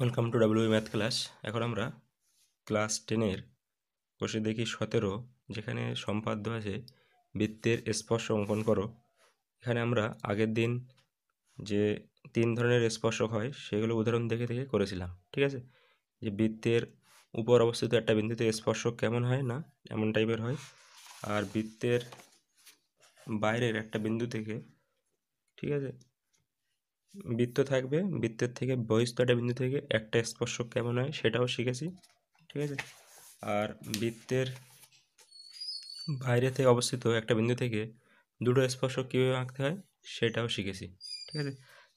welcome to W math class এখন আমরা class টেনের কোষে দেখি সতেরো যেখানে সম্পাদ্য আছে বৃত্তের স্পর্শ অঙ্কন করো এখানে আমরা আগের দিন যে তিন ধরনের স্পর্শক হয় সেগুলো উদাহরণ দেখে দেখে করেছিলাম ঠিক আছে যে বৃত্তের উপর অবস্থিত একটা বিন্দুতে স্পর্শক কেমন হয় না এমন টাইপের হয় আর বৃত্তের বাইরের একটা বিন্দু থেকে ঠিক আছে বৃত্ত থাকবে বৃত্তের থেকে বহিস্তটা বিন্দু থেকে একটা স্পর্শক কেমন হয় সেটাও শিখেছি ঠিক আছে আর বৃত্তের বাইরে থেকে অবস্থিত একটা বিন্দু থেকে দুটো স্পর্শক কীভাবে আঁকতে হয় সেটাও শিখেছি ঠিক আছে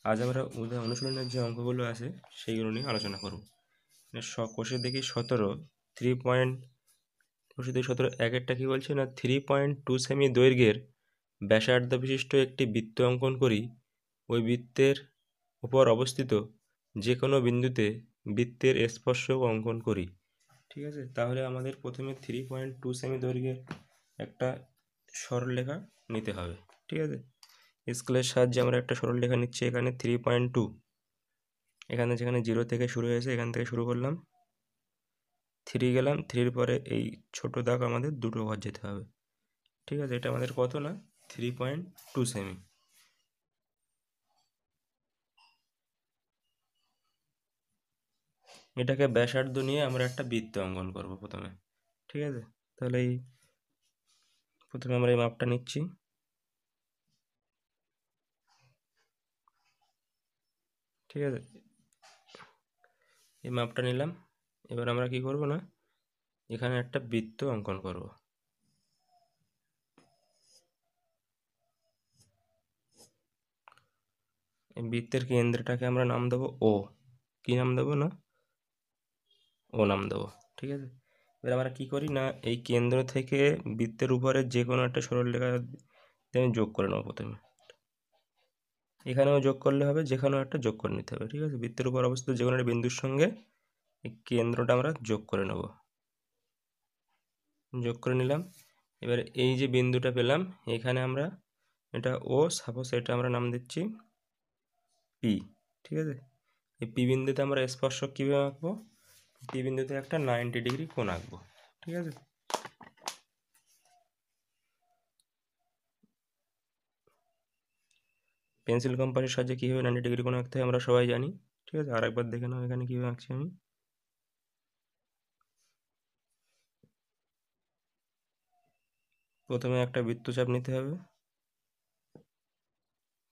আজ আমরা উদাহরণ অনুশীলনের যে অঙ্কগুলো আছে সেইগুলো নিয়ে আলোচনা করব মানে স কোষে দেখি সতেরো থ্রি পয়েন্ট কোষে দেখি সতেরো একেরটা কী বলছে না থ্রি পয়েন্ট টু সেমি দৈর্ঘ্যের ব্যাসার্ধ বিশিষ্ট একটি বৃত্ত অঙ্কন করি ওই বৃত্তের উপর অবস্থিত যে কোনো বিন্দুতে বৃত্তের স্পর্শ অঙ্কন করি ঠিক আছে তাহলে আমাদের প্রথমে থ্রি পয়েন্ট টু সেমি দৈর্ঘ্যের একটা সরলরেখা নিতে হবে ঠিক আছে স্কেলের সাহায্যে আমরা একটা সরলরেখা নিচ্ছি এখানে থ্রি পয়েন্ট টু এখানে যেখানে জিরো থেকে শুরু হয়েছে এখান থেকে শুরু করলাম থ্রি গেলাম থ্রির পরে এই ছোট দাগ আমাদের দুটো ঘর যেতে হবে ঠিক আছে এটা আমাদের কত না থ্রি পয়েন্ট টু সেমি এটাকে ব্যাসার্ধ নিয়ে আমরা একটা বৃত্ত অঙ্কন করব প্রথমে ঠিক আছে তাহলে এই প্রথমে আমরা এই মাপটা নিচ্ছি ঠিক আছে এই মাপটা নিলাম এবার আমরা কি করব না এখানে একটা বৃত্ত অঙ্কন করব বৃত্তের কেন্দ্রটাকে আমরা নাম দেবো ও কি নাম দেবো না ও নাম দেবো ঠিক আছে এবার আমরা কী করি না এই কেন্দ্র থেকে বৃত্তের উপরে যে কোনো একটা সরলরেখা আমি যোগ করে নেবো প্রথমে এখানেও যোগ করলে হবে যেখানেও একটা যোগ করে নিতে হবে ঠিক আছে বৃত্তের উপর অবস্থিত যে কোনো একটা বিন্দুর সঙ্গে এই কেন্দ্রটা আমরা যোগ করে নেব যোগ করে নিলাম এবার এই যে বিন্দুটা পেলাম এখানে আমরা এটা ও সাপোজ এটা আমরা নাম দিচ্ছি পি ঠিক আছে এই পি বিন্দুতে আমরা স্পর্শক কীভাবে আঁকবো ডি বিন্দুতে একটা নাইনটি ডিগ্রি কোন আঁকবো ঠিক আছে পেন্সিল কোম্পানির সাহায্যে কীভাবে নাইনটি ডিগ্রি কোন আঁকতে হয় আমরা সবাই জানি ঠিক আছে আর একবার দেখে নাও এখানে কীভাবে আঁকছি আমি প্রথমে একটা বৃত্তচাপ নিতে হবে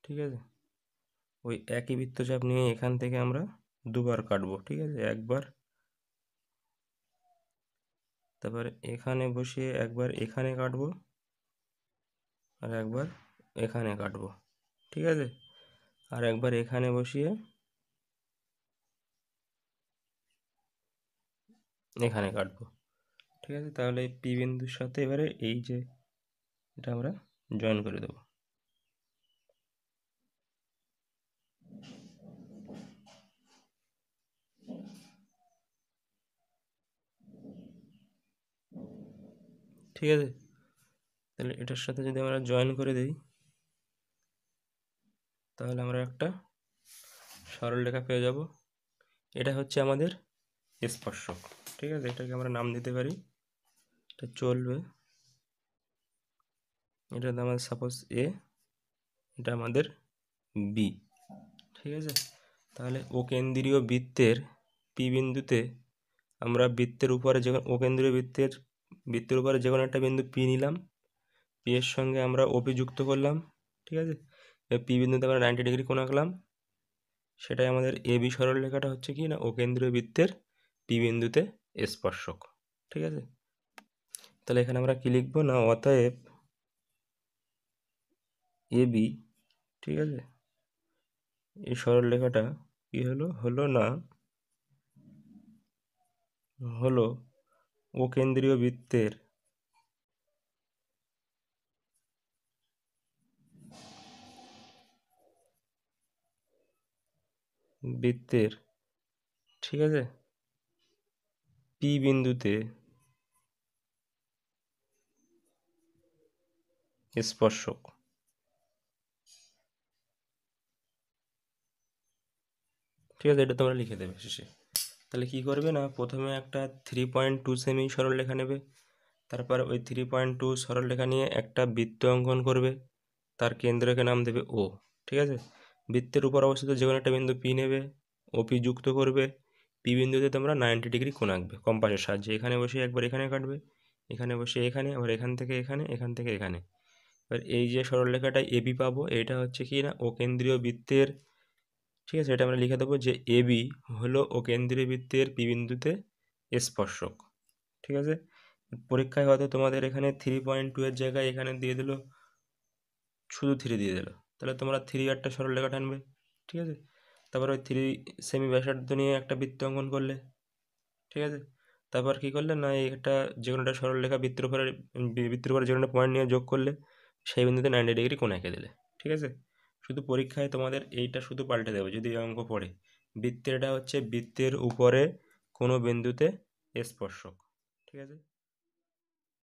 ঠিক আছে ওই একই বৃত্তচাপ নিয়ে এখান থেকে আমরা দুবার কাটবো ঠিক আছে একবার তারপর এখানে বসিয়ে একবার এখানে কাটবো আর একবার এখানে কাটবো ঠিক আছে আর একবার এখানে বসিয়ে এখানে কাটবো ঠিক আছে তাহলে পি বিন্দুর সাথে এবারে এই যে এটা আমরা জয়েন করে দেবো ঠিক আছে তাহলে এটার সাথে যদি আমরা জয়েন করে দিই তাহলে আমরা একটা সরল সরলরেখা পেয়ে যাব এটা হচ্ছে আমাদের স্পর্শক ঠিক আছে এটাকে আমরা নাম দিতে পারি এটা চলবে এটা আমাদের সাপোজ এ এটা আমাদের বি ঠিক আছে তাহলে ও কেন্দ্রীয় বৃত্তের পি বিন্দুতে আমরা বৃত্তের উপরে যখন ও কেন্দ্রীয় বৃত্তের বৃত্তের উপরে যে কোনো একটা বিন্দু পি নিলাম পি এর সঙ্গে আমরা ওপি যুক্ত করলাম ঠিক আছে পি বিন্দুতে আমরা নাইনটি ডিগ্রি কোণ আঁকলাম সেটাই আমাদের এ বি সরল রেখাটা হচ্ছে কি না ও কেন্দ্রীয় বৃত্তের পি বিন্দুতে স্পর্শক ঠিক আছে তাহলে এখানে আমরা কি লিখব না অতএব এ বি ঠিক আছে এই সরল রেখাটা কি হলো হলো না হলো ও কেন্দ্রীয় বৃত্তের বৃত্তের ঠিক আছে পি বিন্দুতে স্পর্শক ঠিক আছে এটা তোমরা লিখে দেবে শেষে তাহলে কি করবে না প্রথমে একটা থ্রি পয়েন্ট টু সেমি সরলরেখা নেবে তারপর ওই থ্রি পয়েন্ট টু সরলরেখা নিয়ে একটা বৃত্ত অঙ্কন করবে তার কেন্দ্রকে নাম দেবে ও ঠিক আছে বৃত্তের উপর অবস্থিত যে কোনো একটা বিন্দু পি নেবে ওপি যুক্ত করবে পি বিন্দুতে তোমরা নাইনটি ডিগ্রি কোন আঁকবে কম্পাসের সাহায্যে এখানে বসে একবার এখানে কাটবে এখানে বসে এখানে আবার এখান থেকে এখানে এখান থেকে এখানে এবার এই যে সরলরেখাটা এবি পাবো এটা হচ্ছে কি না ও কেন্দ্রীয় বৃত্তের ঠিক আছে এটা আমরা লিখে দেবো যে এ বি হলো ও কেন্দ্রীয় বৃত্তের পি বিন্দুতে স্পর্শক ঠিক আছে পরীক্ষায় হয়তো তোমাদের এখানে থ্রি পয়েন্ট টু এর জায়গায় এখানে দিয়ে দিল শুধু থ্রি দিয়ে দিল তাহলে তোমরা থ্রি একটা সরল রেখা টানবে ঠিক আছে তারপর ওই থ্রি সেমি ব্যাসার্ধ নিয়ে একটা বৃত্ত অঙ্কন করলে ঠিক আছে তারপর কি করলে না একটা যে কোনো একটা সরল রেখা বৃত্তের উপরে বৃত্তের উপরে যে কোনো পয়েন্ট নিয়ে যোগ করলে সেই বিন্দুতে নাইনটি ডিগ্রি কোন এঁকে দিলে ঠিক আছে শুধু পরীক্ষায় তোমাদের এইটা শুধু পাল্টে দেবে যদি অঙ্ক পড়ে বৃত্তেরটা হচ্ছে বৃত্তের উপরে কোনো বিন্দুতে স্পর্শক ঠিক আছে